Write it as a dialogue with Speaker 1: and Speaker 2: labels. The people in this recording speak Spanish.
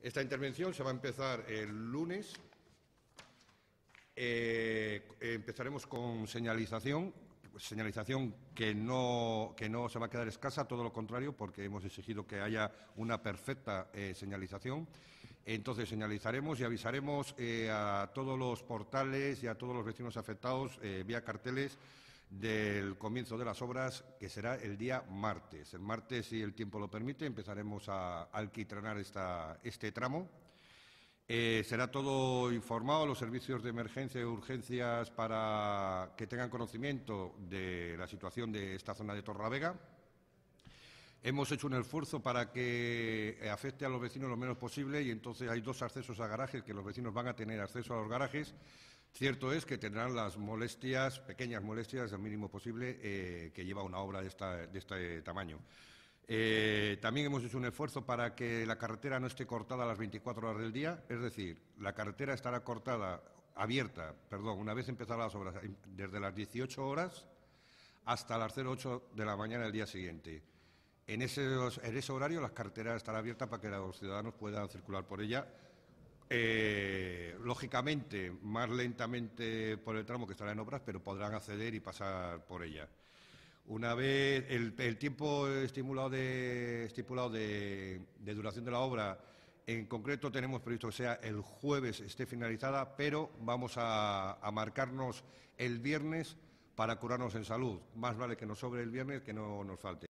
Speaker 1: Esta intervención se va a empezar el lunes. Eh, empezaremos con señalización, señalización que no, no se va a quedar escasa, todo lo contrario, porque hemos exigido que haya una perfecta eh, señalización. Entonces, señalizaremos y avisaremos eh, a todos los portales y a todos los vecinos afectados vía carteles del comienzo de las obras, que será el día martes. El martes, si el tiempo lo permite, empezaremos a alquitranar este tramo. Eh, será todo informado, a los servicios de emergencia y urgencias para que tengan conocimiento de la situación de esta zona de Torravega. Hemos hecho un esfuerzo para que afecte a los vecinos lo menos posible y entonces hay dos accesos a garajes que los vecinos van a tener acceso a los garajes Cierto es que tendrán las molestias, pequeñas molestias, al mínimo posible, eh, que lleva una obra de, este tamaño. Eh, también hemos hecho un esfuerzo para que la carretera no esté cortada a las 24 horas del día, es decir, la carretera estará cortada, abierta, perdón, una vez empezadas las obras, em, desde las 18 horas hasta las 08 de la mañana del día siguiente. En ese, en ese horario, la carretera estará abierta para que los ciudadanos puedan circular por ella eh, lógicamente, más lentamente por el tramo que estará en obras, pero podrán acceder y pasar por ella. Una vez el, tiempo estimulado de, estipulado de, duración de la obra, en concreto tenemos previsto que sea el jueves esté finalizada, pero vamos a marcarnos el viernes para curarnos en salud. Más vale que nos sobre el viernes que no nos falte.